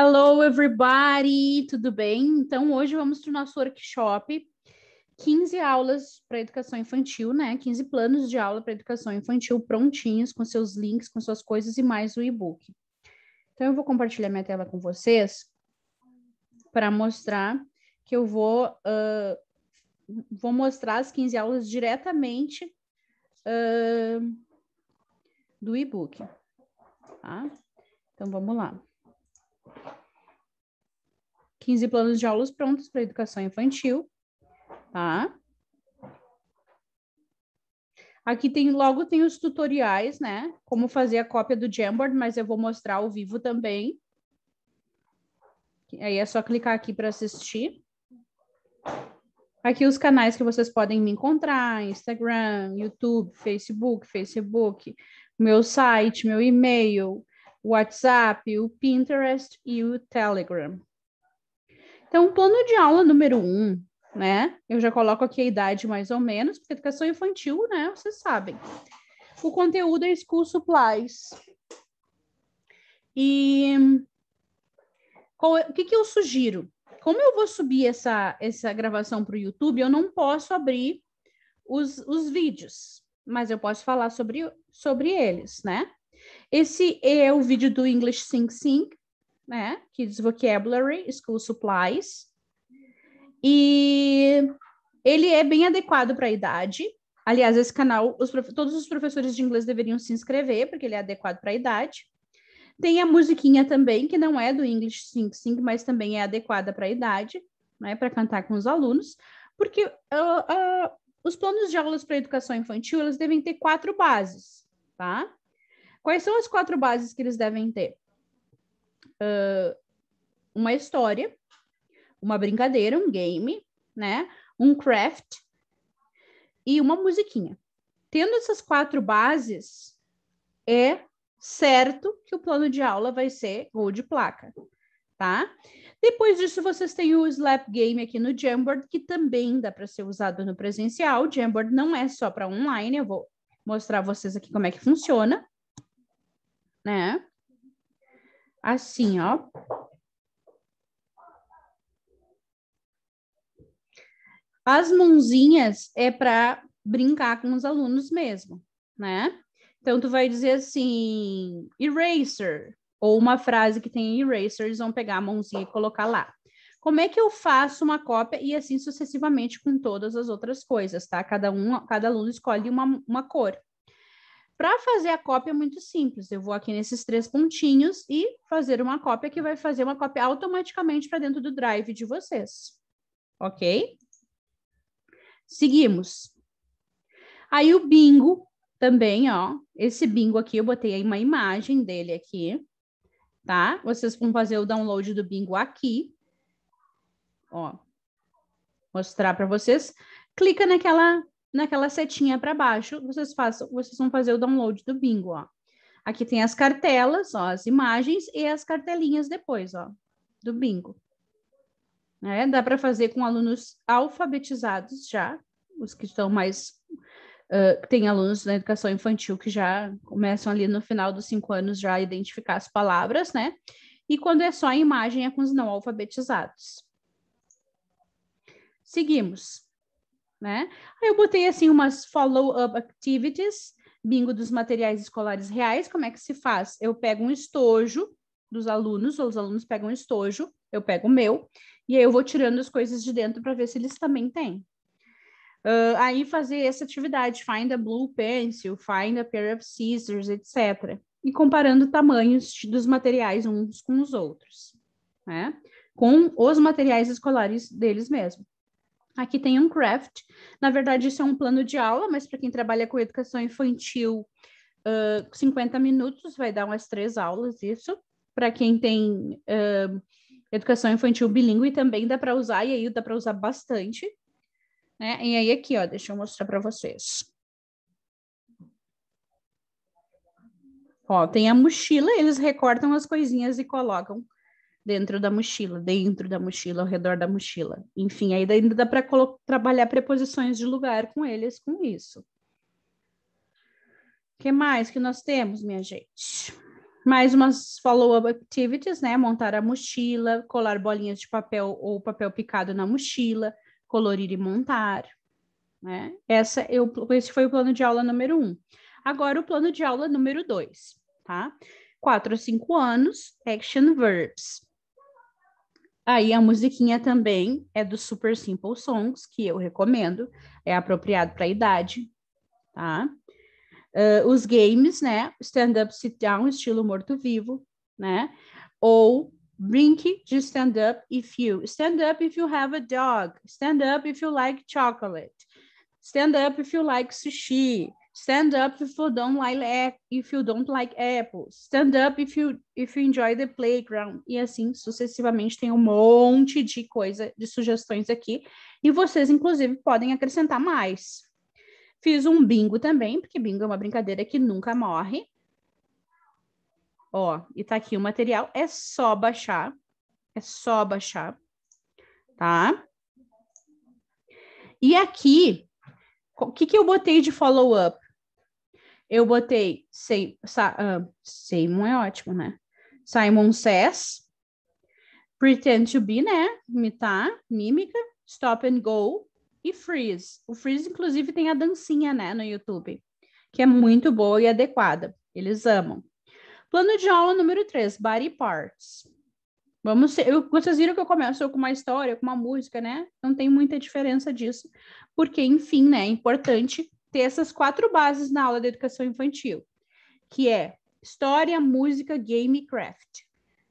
Hello, everybody! Tudo bem? Então, hoje vamos para o nosso workshop. 15 aulas para educação infantil, né? 15 planos de aula para educação infantil prontinhos, com seus links, com suas coisas e mais o e-book. Então, eu vou compartilhar minha tela com vocês para mostrar que eu vou, uh, vou mostrar as 15 aulas diretamente uh, do e-book. Tá? Então, vamos lá. 15 planos de aulas prontos para educação infantil, tá? Aqui tem logo tem os tutoriais, né? Como fazer a cópia do Jamboard, mas eu vou mostrar ao vivo também. Aí é só clicar aqui para assistir. Aqui os canais que vocês podem me encontrar: Instagram, YouTube, Facebook, Facebook, meu site, meu e-mail, WhatsApp, o Pinterest e o Telegram. Então, o plano de aula número um, né? Eu já coloco aqui a idade mais ou menos, porque educação infantil, né? Vocês sabem. O conteúdo é school supplies. E qual, é, o que, que eu sugiro? Como eu vou subir essa, essa gravação para o YouTube, eu não posso abrir os, os vídeos, mas eu posso falar sobre, sobre eles, né? Esse é o vídeo do English Sing Sing, né? Kids Vocabulary, School Supplies. E ele é bem adequado para a idade. Aliás, esse canal, os todos os professores de inglês deveriam se inscrever, porque ele é adequado para a idade. Tem a musiquinha também, que não é do English Sing Sing, mas também é adequada para a idade, né, para cantar com os alunos, porque uh, uh, os planos de aulas para educação infantil, eles devem ter quatro bases, tá? Quais são as quatro bases que eles devem ter? uh, uma história, uma brincadeira, um game, né? Um craft e uma musiquinha. Tendo essas quatro bases, é certo que o plano de aula vai ser gold de placa, tá? Depois disso, vocês têm o Slap Game aqui no Jamboard, que também dá para ser usado no presencial. O Jamboard não é só para online, eu vou mostrar vocês aqui como é que funciona, né? assim, ó. As mãozinhas é para brincar com os alunos mesmo, né? Então, tu vai dizer assim, eraser, ou uma frase que tem eraser, eles vão pegar a mãozinha e colocar lá. Como é que eu faço uma cópia e assim sucessivamente com todas as outras coisas, tá? Cada um, cada aluno escolhe uma, uma cor. Para fazer a cópia é muito simples. Eu vou aqui nesses três pontinhos e fazer uma cópia que vai fazer uma cópia automaticamente para dentro do drive de vocês. Ok? Seguimos. Aí o bingo também, ó. Esse bingo aqui, eu botei aí uma imagem dele aqui, tá? Vocês vão fazer o download do bingo aqui. Ó. Mostrar para vocês. Clica naquela naquela setinha para baixo, vocês façam, vocês vão fazer o download do bingo, ó. Aqui tem as cartelas, ó, as imagens e as cartelinhas depois, ó, do bingo. É, dá para fazer com alunos alfabetizados já, os que estão mais uh, tem alunos na educação infantil que já começam ali no final dos cinco anos já a identificar as palavras, né? E quando é só a imagem é com os não alfabetizados. Seguimos né? Aí eu botei assim umas follow-up activities, bingo dos materiais escolares reais, como é que se faz? Eu pego um estojo dos alunos, ou os alunos pegam um estojo, eu pego o meu, e aí eu vou tirando as coisas de dentro para ver se eles também têm. Uh, aí fazer essa atividade, find a blue pencil, find a pair of scissors, etc. E comparando tamanhos dos materiais uns com os outros, né? Com os materiais escolares deles mesmos. Aqui tem um craft. Na verdade, isso é um plano de aula, mas para quem trabalha com educação infantil, uh, 50 minutos vai dar umas três aulas isso. Para quem tem uh, educação infantil bilíngue também dá para usar, e aí dá para usar bastante. Né? E aí aqui, ó, deixa eu mostrar para vocês. Ó, tem a mochila, eles recortam as coisinhas e colocam dentro da mochila, dentro da mochila, ao redor da mochila. Enfim, aí ainda dá para trabalhar preposições de lugar com eles com isso. O que mais que nós temos, minha gente? Mais umas follow-up activities, né? Montar a mochila, colar bolinhas de papel ou papel picado na mochila, colorir e montar. Né? Essa eu, esse foi o plano de aula número um. Agora o plano de aula número dois, tá? Quatro a cinco anos, action verbs. Aí a musiquinha também é do Super Simple Songs, que eu recomendo, é apropriado para a idade, tá? Uh, os games, né? Stand Up, Sit Down, estilo morto-vivo, né? Ou Brink de Stand Up If You. Stand Up If You Have a Dog. Stand Up If You Like Chocolate. Stand Up If You Like Sushi. Stand up if you don't like eh, if you don't like apples. Stand up if you if you enjoy the playground. E assim sucessivamente tem um monte de coisa de sugestões aqui e vocês inclusive podem acrescentar mais. Fiz um bingo também, porque bingo é uma brincadeira que nunca morre. Ó, e tá aqui o material, é só baixar. É só baixar. Tá? E aqui o que, que eu botei de follow-up? Eu botei Sei, Sa, uh, Simon é ótimo, né? Simon Says, Pretend to Be, né? Imitar, mímica, Stop and Go e Freeze. O Freeze, inclusive, tem a dancinha, né, no YouTube, que é muito boa e adequada. Eles amam. Plano de aula número 3, Body Parts. Vamos ser, eu, vocês viram que eu começo com uma história, com uma música, né? Não tem muita diferença disso, porque, enfim, né? É importante ter essas quatro bases na aula de educação infantil, que é história, música, game e craft.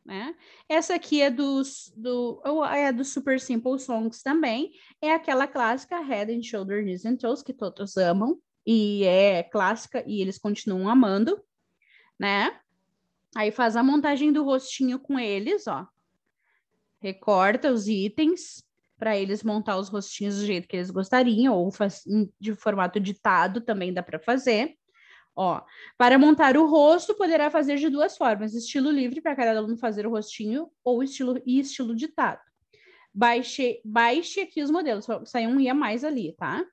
Né? Essa aqui é dos, do, é do Super Simple Songs também, é aquela clássica Head and Shoulder, Knees and Toes, que todos amam, e é clássica, e eles continuam amando, né? Aí faz a montagem do rostinho com eles, ó. Recorta os itens, para eles montar os rostinhos do jeito que eles gostariam, ou de formato ditado também dá para fazer. Ó, para montar o rosto, poderá fazer de duas formas: estilo livre para cada aluno fazer o rostinho, ou estilo e estilo ditado. Baixe, baixe aqui os modelos, saiu um ia mais ali, tá?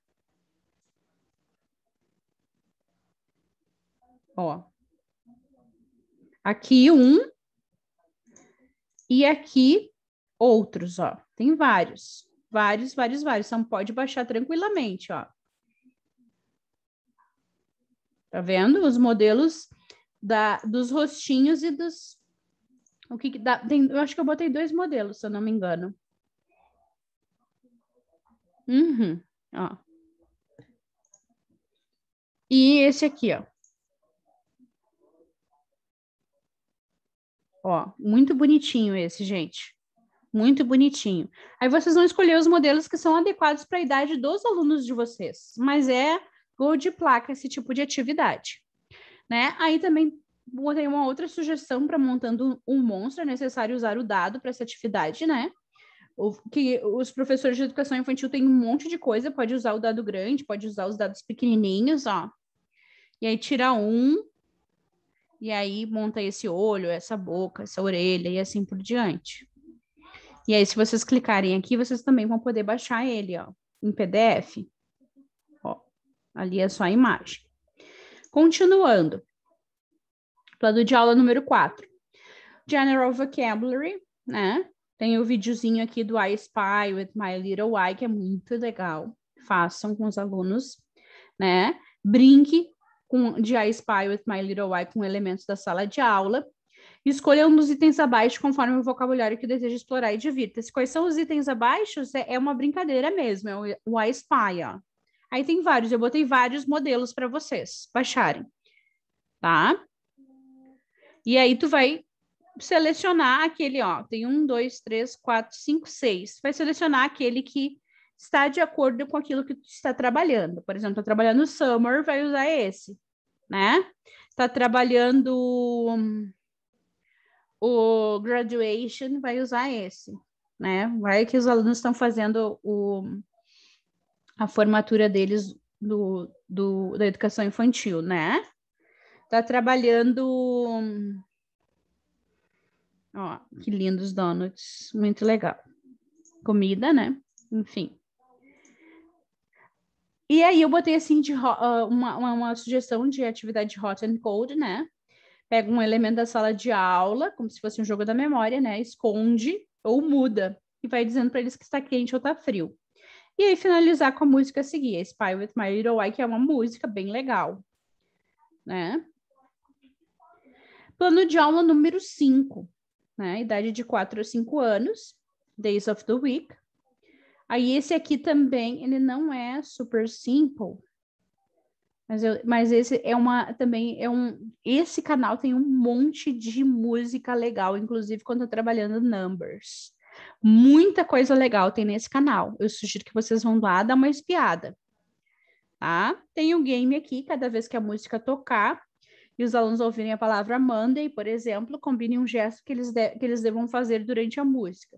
Ó. Aqui um, e aqui outros, ó. Tem vários, vários, vários, vários. Então pode baixar tranquilamente, ó. Tá vendo? Os modelos da, dos rostinhos e dos o que, que dá? Tem, eu acho que eu botei dois modelos, se eu não me engano. Uhum, ó. E esse aqui, ó. Ó, muito bonitinho esse, gente muito bonitinho. Aí vocês vão escolher os modelos que são adequados para a idade dos alunos de vocês, mas é gol de placa esse tipo de atividade, né? Aí também tem uma outra sugestão para montando um monstro, é necessário usar o dado para essa atividade, né? O, que os professores de educação infantil têm um monte de coisa, pode usar o dado grande, pode usar os dados pequenininhos, ó. E aí tira um, e aí monta esse olho, essa boca, essa orelha e assim por diante. E aí, se vocês clicarem aqui, vocês também vão poder baixar ele, ó, em PDF. Ó, ali é só a imagem. Continuando. Plano de aula número 4. General Vocabulary, né? Tem o videozinho aqui do I Spy with My Little Eye, que é muito legal. Façam com os alunos, né? Brinque com, de I Spy with My Little Eye com elementos da sala de aula. Escolha um dos itens abaixo conforme o vocabulário que deseja explorar e divirta-se. Quais são os itens abaixo? É uma brincadeira mesmo, é o I Spy, ó. Aí tem vários, eu botei vários modelos para vocês baixarem, tá? E aí tu vai selecionar aquele, ó, tem um, dois, três, quatro, cinco, seis. Vai selecionar aquele que está de acordo com aquilo que tu está trabalhando. Por exemplo, está trabalhando summer, vai usar esse, né? Está trabalhando hum, o graduation vai usar esse, né? Vai que os alunos estão fazendo o, a formatura deles do, do, da educação infantil, né? Tá trabalhando. Ó, que lindos donuts, muito legal. Comida, né? Enfim. E aí eu botei assim de ah, uma, uma, uma sugestão de atividade hot and cold, né? pega um elemento da sala de aula, como se fosse um jogo da memória, né? Esconde ou muda e vai dizendo para eles que está quente ou está frio. E aí finalizar com a música a seguir, Spy with My Little Eye, que é uma música bem legal, né? Plano de aula número 5, né? Idade de 4 ou 5 anos, Days of the Week. Aí esse aqui também, ele não é super simple, mas, eu, mas esse é uma também é um esse canal tem um monte de música legal, inclusive quando eu trabalhando numbers. Muita coisa legal tem nesse canal. Eu sugiro que vocês vão lá dar uma espiada. Tá? Tem um game aqui, cada vez que a música tocar e os alunos ouvirem a palavra Monday, por exemplo, combine um gesto que eles, de, que eles devam fazer durante a música.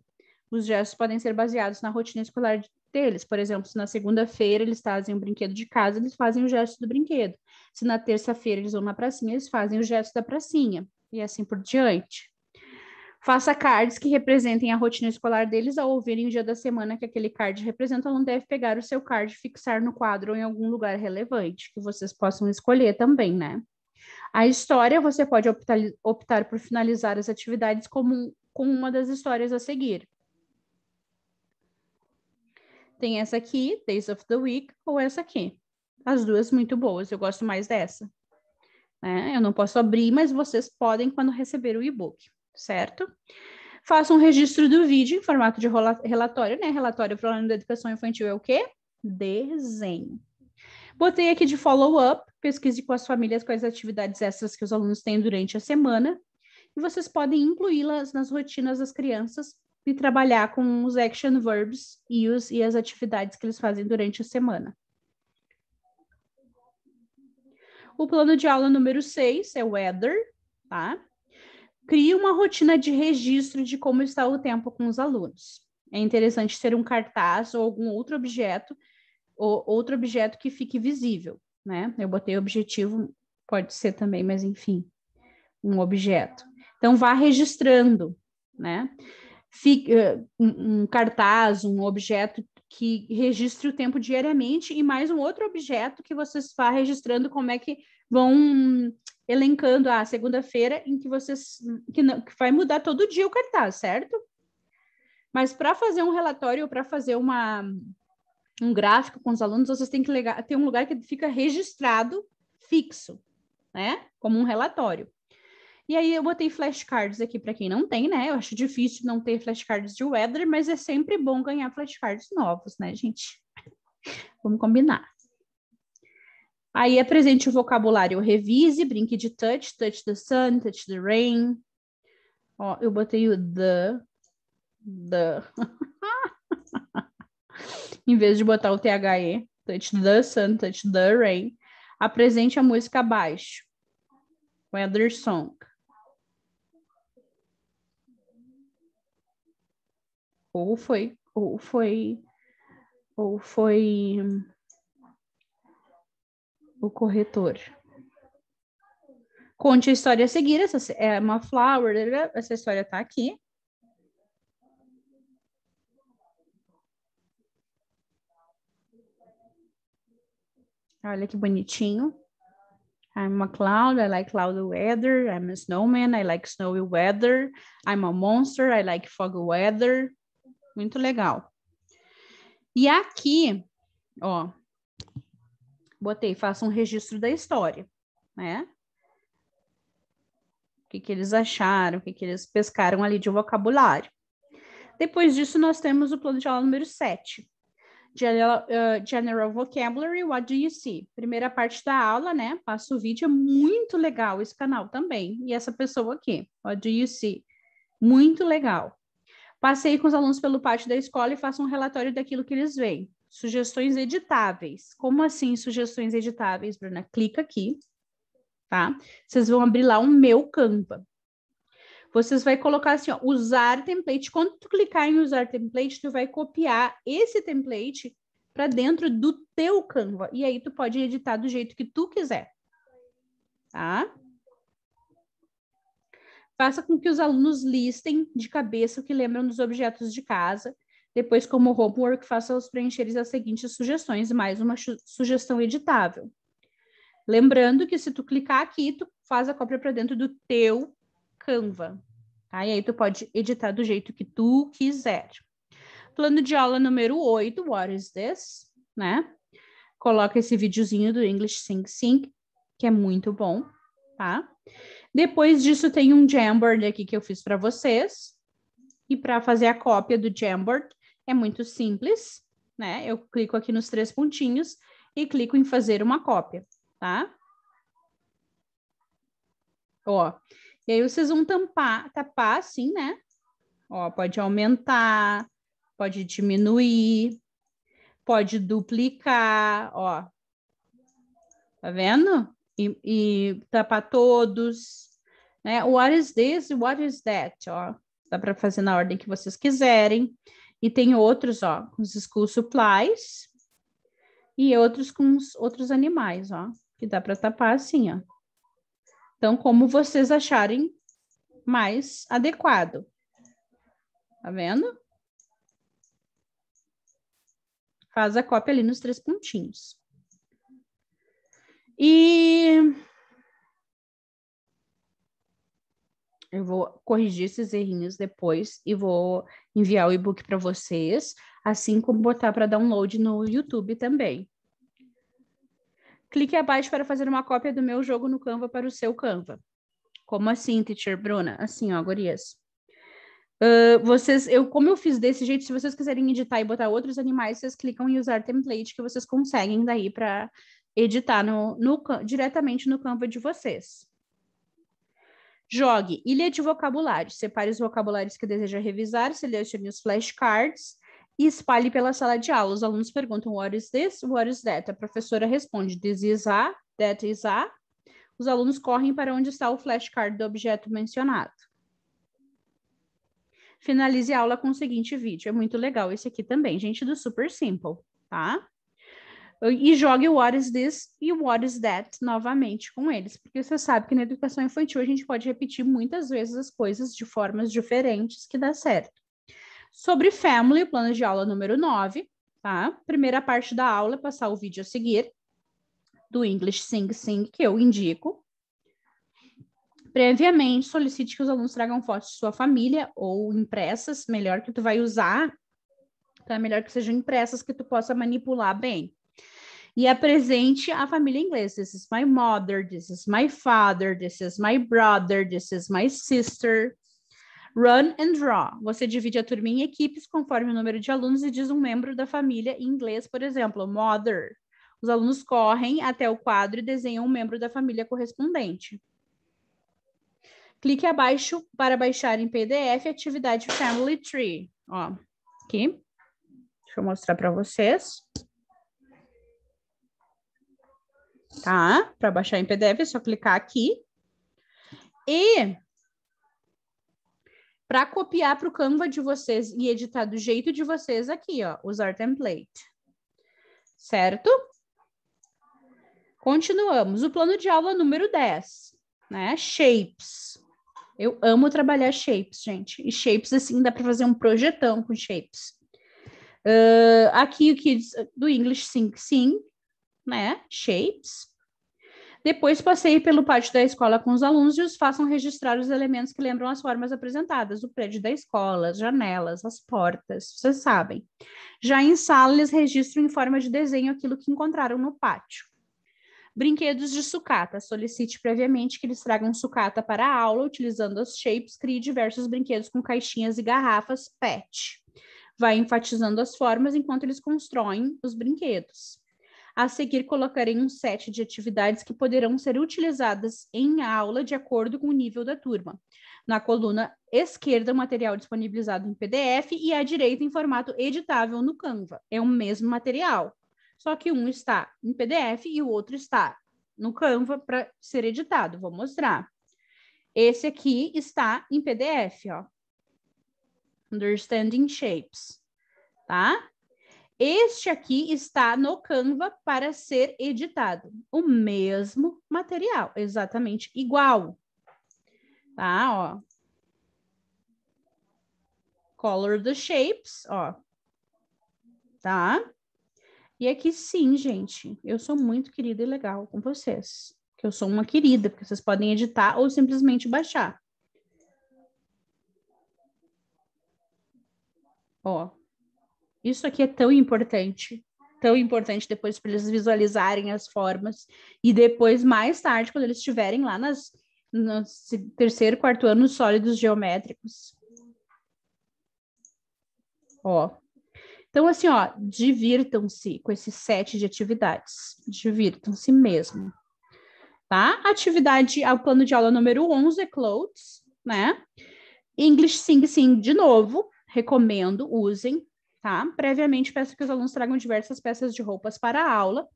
Os gestos podem ser baseados na rotina escolar de deles. Por exemplo, se na segunda-feira eles fazem um brinquedo de casa, eles fazem o gesto do brinquedo. Se na terça-feira eles vão na pracinha, eles fazem o gesto da pracinha. E assim por diante. Faça cards que representem a rotina escolar deles ao ouvirem o dia da semana que aquele card representa. Não deve pegar o seu card e fixar no quadro ou em algum lugar relevante, que vocês possam escolher também, né? A história, você pode optar, optar por finalizar as atividades como, com uma das histórias a seguir. Tem essa aqui, Days of the Week, ou essa aqui. As duas muito boas, eu gosto mais dessa. Né? eu não posso abrir, mas vocês podem quando receber o e-book, certo? Faça um registro do vídeo em formato de relatório, né? Relatório para o aluno da educação infantil é o quê? Desenho. Botei aqui de follow-up, pesquise com as famílias quais atividades extras que os alunos têm durante a semana. E vocês podem incluí-las nas rotinas das crianças e trabalhar com os action verbs e, os, e as atividades que eles fazem durante a semana. O plano de aula número 6 é o Weather, tá? Crie uma rotina de registro de como está o tempo com os alunos. É interessante ter um cartaz ou algum outro objeto, ou outro objeto que fique visível, né? Eu botei objetivo, pode ser também, mas enfim, um objeto. Então, vá registrando, né? Eh, um cartaz, um objeto que registre o tempo diariamente e mais um outro objeto que vocês vá registrando como é que vão elencando a segunda-feira em que vocês que, não, que vai mudar todo dia o cartaz, certo? Mas para fazer um relatório ou para fazer uma um gráfico com os alunos, vocês têm que ter um lugar que fica registrado fixo, né? Como um relatório. E aí eu botei flashcards aqui para quem não tem, né? Eu acho difícil não ter flashcards de weather, mas é sempre bom ganhar flashcards novos, né, gente? Vamos combinar. Aí apresente é o vocabulário revise, brinque de touch, touch the sun, touch the rain. Ó, eu botei o the, the. em vez de botar o THE, touch the sun, touch the rain. Apresente a música abaixo. Weather song. Ou foi, ou foi, ou foi o corretor. Conte a história a seguir, essa é uma flower, essa história está aqui. Olha que bonitinho. I'm a cloud, I like cloudy weather. I'm a snowman, I like snowy weather. I'm a monster, I like foggy weather. Muito legal. E aqui, ó, botei, faça um registro da história, né? O que, que eles acharam, o que, que eles pescaram ali de vocabulário. Depois disso, nós temos o plano de aula número 7. General, uh, General Vocabulary, What Do You See? Primeira parte da aula, né? Passa o vídeo, é muito legal esse canal também. E essa pessoa aqui, What Do You See? Muito legal. Passei com os alunos pelo pátio da escola e faço um relatório daquilo que eles veem. Sugestões editáveis. Como assim sugestões editáveis, Bruna? Clica aqui, tá? Vocês vão abrir lá o meu Canva. Vocês vai colocar assim, ó, usar template. Quando tu clicar em usar template, tu vai copiar esse template para dentro do teu Canva. E aí tu pode editar do jeito que tu quiser. Tá? faça com que os alunos listem de cabeça o que lembram dos objetos de casa. Depois, como homework, faça-os preencher as seguintes sugestões, mais uma sugestão editável. Lembrando que se tu clicar aqui, tu faz a cópia para dentro do teu Canva. Tá? E aí tu pode editar do jeito que tu quiser. Plano de aula número 8, what is this? Né? Coloca esse videozinho do English Sing Sing, que é muito bom, tá? Depois disso, tem um Jamboard aqui que eu fiz para vocês. E para fazer a cópia do Jamboard, é muito simples, né? Eu clico aqui nos três pontinhos e clico em fazer uma cópia, tá? Ó, e aí vocês vão tampar, tapar assim, né? Ó, pode aumentar, pode diminuir, pode duplicar, ó. Tá vendo? e, e todos, né? What is this? What is that? Ó, dá para fazer na ordem que vocês quiserem. E tem outros, ó, com os school supplies e outros com os outros animais, ó, que dá para tapar assim, ó. Então, como vocês acharem mais adequado. Tá vendo? Faz a cópia ali nos três pontinhos. E eu vou corrigir esses errinhos depois e vou enviar o e-book para vocês, assim como botar para download no YouTube também. Clique abaixo para fazer uma cópia do meu jogo no Canva para o seu Canva. Como assim, teacher Bruna? Assim, ó, gurias. Uh, vocês, eu, como eu fiz desse jeito, se vocês quiserem editar e botar outros animais, vocês clicam em usar template que vocês conseguem daí para editar no, no, diretamente no Canva de vocês. Jogue ilha de vocabulário. Separe os vocabulários que deseja revisar, selecione os flashcards e espalhe pela sala de aula. Os alunos perguntam what is this, what is that. A professora responde this is a, that is a. Os alunos correm para onde está o flashcard do objeto mencionado. Finalize a aula com o seguinte vídeo. É muito legal esse aqui também, gente, do Super Simple, tá? e jogue o what is this e o what is that novamente com eles, porque você sabe que na educação infantil a gente pode repetir muitas vezes as coisas de formas diferentes que dá certo. Sobre family, o plano de aula número 9, tá? Primeira parte da aula é passar o vídeo a seguir do English Sing Sing que eu indico. Previamente, solicite que os alunos tragam fotos de sua família ou impressas, melhor que tu vai usar, tá? Melhor que sejam impressas que tu possa manipular bem e apresente é a família em inglês. This is my mother, this is my father, this is my brother, this is my sister. Run and draw. Você divide a turma em equipes conforme o número de alunos e diz um membro da família em inglês, por exemplo, mother. Os alunos correm até o quadro e desenham um membro da família correspondente. Clique abaixo para baixar em PDF a atividade Family Tree. Ó, aqui. Deixa eu mostrar para vocês. tá? Para baixar em PDF é só clicar aqui. E para copiar para o Canva de vocês e editar do jeito de vocês aqui, ó, usar template. Certo? Continuamos. O plano de aula número 10, né? Shapes. Eu amo trabalhar shapes, gente. E shapes, assim, dá para fazer um projetão com shapes. Uh, aqui o Kids do English Sim Sim né? Shapes. Depois passei pelo pátio da escola com os alunos e os façam registrar os elementos que lembram as formas apresentadas, o prédio da escola, as janelas, as portas, vocês sabem. Já em sala, eles registram em forma de desenho aquilo que encontraram no pátio. Brinquedos de sucata. Solicite previamente que eles tragam sucata para a aula, utilizando as shapes, crie diversos brinquedos com caixinhas e garrafas PET. Vai enfatizando as formas enquanto eles constroem os brinquedos. A seguir, colocarei um set de atividades que poderão ser utilizadas em aula de acordo com o nível da turma. Na coluna esquerda, o material disponibilizado em PDF e à direita, em formato editável no Canva. É o mesmo material, só que um está em PDF e o outro está no Canva para ser editado. Vou mostrar. Esse aqui está em PDF, ó. Understanding Shapes, tá? Este aqui está no Canva para ser editado. O mesmo material, exatamente igual. Tá, ó. Color the shapes, ó. Tá? E aqui sim, gente, eu sou muito querida e legal com vocês. Que eu sou uma querida, porque vocês podem editar ou simplesmente baixar. Ó, isso aqui é tão importante, tão importante depois para eles visualizarem as formas e depois mais tarde quando eles estiverem lá nas no terceiro, quarto ano sólidos geométricos. Ó. Então assim, ó, divirtam-se com esses sete de atividades. Divirtam-se mesmo. Tá? Atividade, o plano de aula número 11 é clothes, né? English Sing Sing de novo, recomendo, usem, tá? Previamente peço que os alunos tragam diversas peças de roupas para a aula,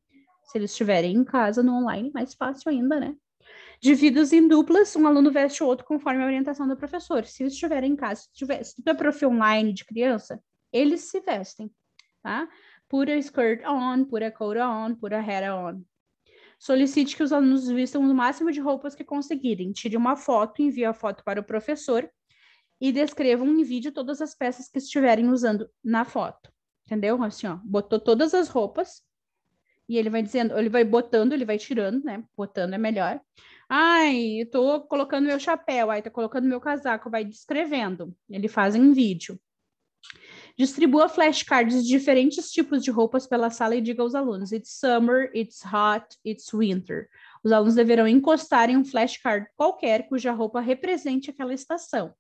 se eles estiverem em casa no online, mais fácil ainda, né? Dividos em duplas, um aluno veste o outro conforme a orientação do professor. Se eles estiverem em casa, se, tiver, se tu é prof online de criança, eles se vestem, tá? Pura skirt on, pura coat on, pura hair on. Solicite que os alunos vistam o máximo de roupas que conseguirem. Tire uma foto, envie a foto para o professor e descrevam em vídeo todas as peças que estiverem usando na foto. Entendeu? Assim, ó, botou todas as roupas e ele vai dizendo, ele vai botando, ele vai tirando, né? Botando é melhor. Ai, eu tô colocando meu chapéu, aí tá colocando meu casaco, vai descrevendo. Ele faz em vídeo. Distribua flashcards de diferentes tipos de roupas pela sala e diga aos alunos: It's summer, it's hot, it's winter. Os alunos deverão encostar em um flashcard qualquer cuja roupa represente aquela estação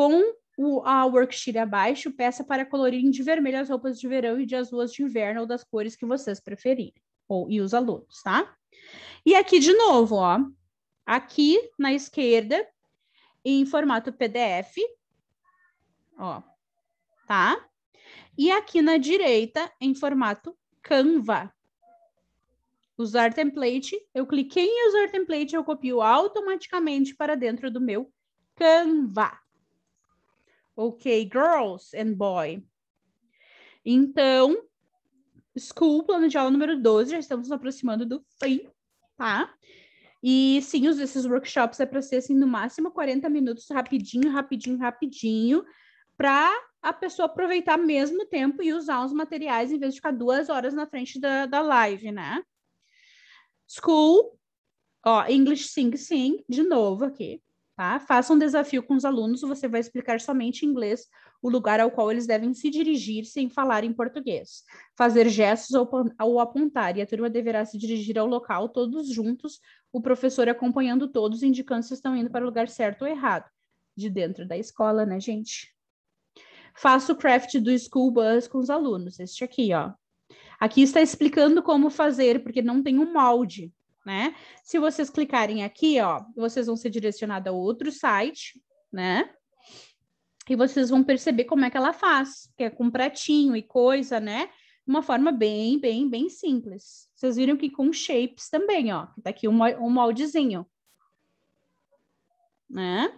com o, a worksheet abaixo, peça para colorirem de vermelho as roupas de verão e de azuis de inverno ou das cores que vocês preferirem, ou, e os alunos, tá? E aqui de novo, ó, aqui na esquerda, em formato PDF, ó, tá? E aqui na direita, em formato Canva. Usar template, eu cliquei em usar template, eu copio automaticamente para dentro do meu Canva, ok? Girls and boy. Então, school, plano de aula número 12, já estamos nos aproximando do fim, tá? E sim, os, esses workshops é para ser assim, no máximo 40 minutos, rapidinho, rapidinho, rapidinho, para a pessoa aproveitar mesmo tempo e usar os materiais em vez de ficar duas horas na frente da, da live, né? School, ó, English Sing Sing, de novo aqui. Tá? Faça um desafio com os alunos, você vai explicar somente em inglês o lugar ao qual eles devem se dirigir sem falar em português. Fazer gestos ou apontar, e a turma deverá se dirigir ao local todos juntos, o professor acompanhando todos, indicando se estão indo para o lugar certo ou errado. De dentro da escola, né, gente? Faça o craft do school bus com os alunos, este aqui, ó. Aqui está explicando como fazer, porque não tem um molde, né? Se vocês clicarem aqui, ó, vocês vão ser direcionados a outro site, né? E vocês vão perceber como é que ela faz, que é com pratinho e coisa, né? Uma forma bem, bem, bem simples. Vocês viram que com shapes também, ó. Tá aqui um moldezinho. Né?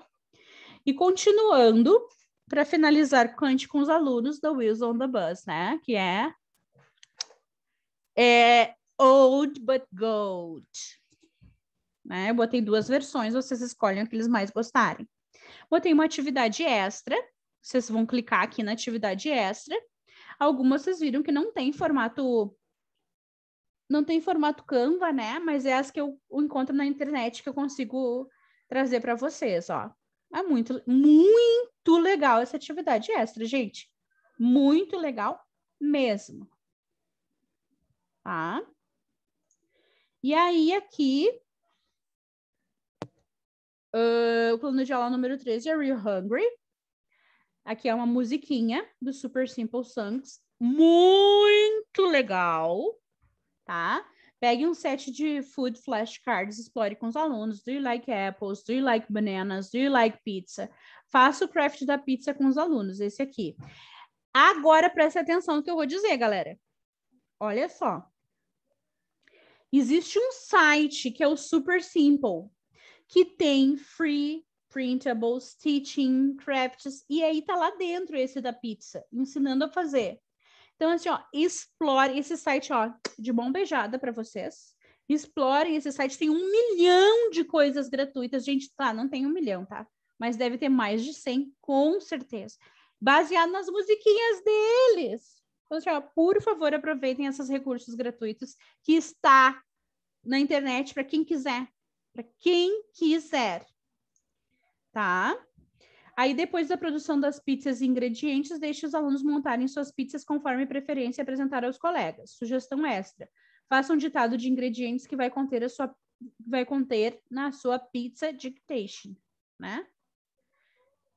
E continuando, para finalizar, cante com os alunos da Wheels on the Bus, né? Que é, é Old but Gold. Né? Eu botei duas versões, vocês escolhem o que eles mais gostarem. Botei uma atividade extra, vocês vão clicar aqui na atividade extra. Algumas vocês viram que não tem formato não tem formato Canva, né? Mas é as que eu encontro na internet que eu consigo trazer para vocês, ó. É muito, muito legal essa atividade extra, gente. Muito legal mesmo. Tá? E aí, aqui, uh, o plano de aula número 13 é Real Hungry. Aqui é uma musiquinha do Super Simple Songs, muito legal, tá? Pegue um set de food flashcards, explore com os alunos. Do you like apples? Do you like bananas? Do you like pizza? Faça o craft da pizza com os alunos, esse aqui. Agora preste atenção no que eu vou dizer, galera. Olha só. Existe um site que é o Super Simple, que tem free printables, teaching, crafts, e aí tá lá dentro esse da pizza, ensinando a fazer. Então, assim, ó, explore esse site, ó, de bom beijada para vocês. Explorem esse site, tem um milhão de coisas gratuitas. Gente, tá, não tem um milhão, tá? Mas deve ter mais de 100, com certeza. Baseado nas musiquinhas deles. Então, assim, ó, por favor, aproveitem esses recursos gratuitos que está na internet para quem quiser. Para quem quiser. Tá? Aí, depois da produção das pizzas e ingredientes, deixe os alunos montarem suas pizzas conforme preferência e apresentar aos colegas. Sugestão extra. Faça um ditado de ingredientes que vai conter, a sua, vai conter na sua pizza dictation, né?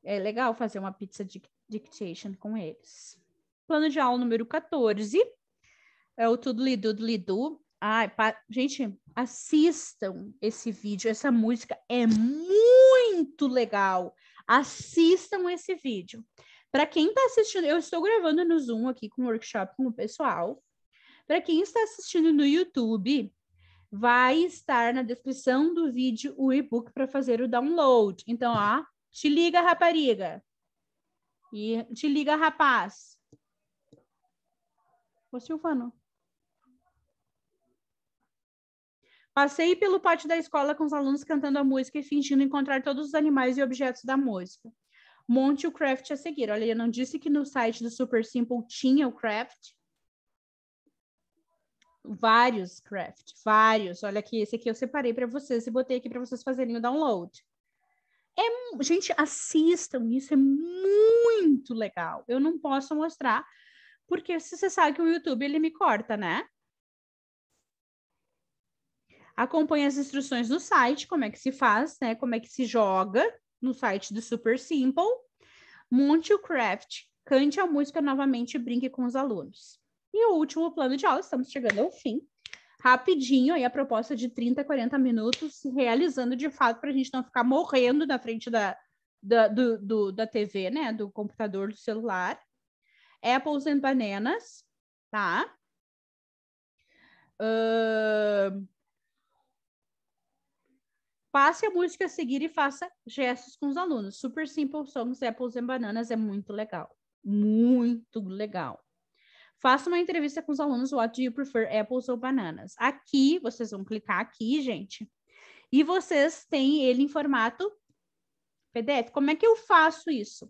É legal fazer uma pizza dictation com eles plano de aula número 14, é o Tudli Dudli Du. Ai, pa... Gente, assistam esse vídeo, essa música é muito legal. Assistam esse vídeo. Para quem está assistindo, eu estou gravando no Zoom aqui com o workshop com o pessoal. Para quem está assistindo no YouTube, vai estar na descrição do vídeo o e-book para fazer o download. Então, ó, te liga, rapariga. E te liga, rapaz. Ô, Silvano. Passei pelo pátio da escola com os alunos cantando a música e fingindo encontrar todos os animais e objetos da música. Monte o craft a seguir. Olha, eu não disse que no site do Super Simple tinha o craft. Vários craft, vários. Olha aqui, esse aqui eu separei para vocês e botei aqui para vocês fazerem o download. É, gente, assistam, isso é muito legal. Eu não posso mostrar porque se você sabe que o YouTube ele me corta, né? Acompanhe as instruções no site, como é que se faz, né? Como é que se joga no site do Super Simple. Monte o craft, cante a música novamente e brinque com os alunos. E o último plano de aula, estamos chegando ao fim. Rapidinho, aí a proposta de 30, 40 minutos, se realizando de fato para a gente não ficar morrendo na frente da, da, do, do, da TV, né? Do computador, do celular. Apples and Bananas, tá? Uh... Passe a música a seguir e faça gestos com os alunos. Super Simple Songs, Apples and Bananas é muito legal. Muito legal. Faça uma entrevista com os alunos. What do you prefer, apples ou bananas? Aqui, vocês vão clicar aqui, gente. E vocês têm ele em formato PDF. Como é que eu faço isso?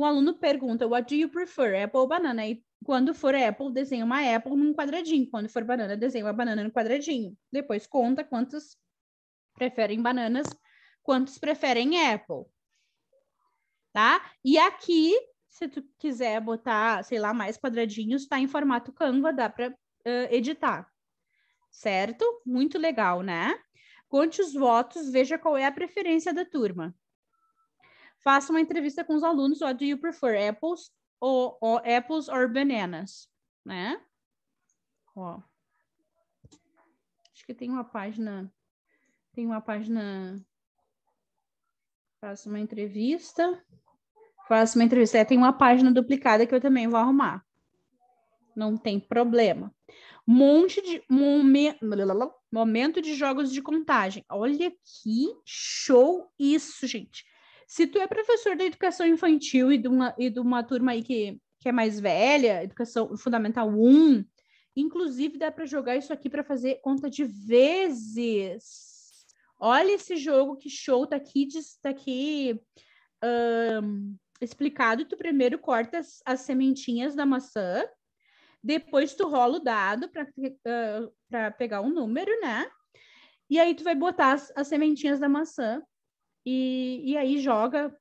O aluno pergunta, what do you prefer, apple ou banana? E quando for apple, desenha uma apple num quadradinho. Quando for banana, desenha uma banana no quadradinho. Depois conta quantos preferem bananas, quantos preferem apple. Tá? E aqui, se tu quiser botar, sei lá, mais quadradinhos, tá em formato Canva, dá para uh, editar. Certo? Muito legal, né? Conte os votos, veja qual é a preferência da turma faça uma entrevista com os alunos. What do you prefer, apples or apples or bananas? Né? Ó. Acho que tem uma página, tem uma página. Faça uma entrevista. Faça uma entrevista. É, tem uma página duplicada que eu também vou arrumar. Não tem problema. Monte de momen, momento de jogos de contagem. Olha que show isso, gente. Se tu é professor da educação infantil e de uma, e de uma turma aí que, que é mais velha, educação fundamental 1, inclusive dá para jogar isso aqui para fazer conta de vezes. Olha esse jogo que show, tá aqui, tá aqui um, explicado. Tu primeiro cortas as sementinhas da maçã, depois tu rola o dado para uh, ah, pegar um número, né? E aí tu vai botar as, as sementinhas da maçã e, e aí joga,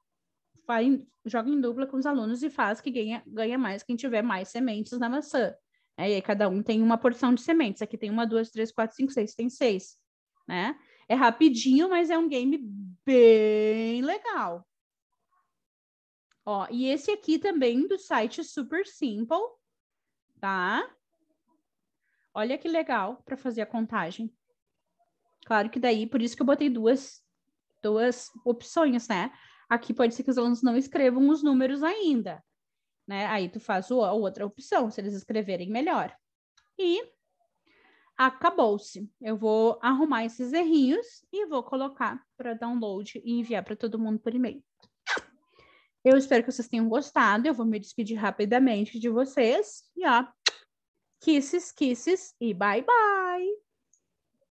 faz, joga em dupla com os alunos e faz que ganha, ganha mais quem tiver mais sementes na maçã. É, e aí cada um tem uma porção de sementes. Aqui tem uma, duas, três, quatro, cinco, seis, tem seis, né? É rapidinho, mas é um game bem legal. Ó, e esse aqui também do site Super Simple, tá? Olha que legal para fazer a contagem. Claro que daí, por isso que eu botei duas duas opções, né? Aqui pode ser que os alunos não escrevam os números ainda, né? Aí tu faz a outra opção, se eles escreverem melhor. E acabou-se. Eu vou arrumar esses errinhos e vou colocar para download e enviar para todo mundo por e-mail. Eu espero que vocês tenham gostado. Eu vou me despedir rapidamente de vocês. E ó, kisses, kisses e bye bye!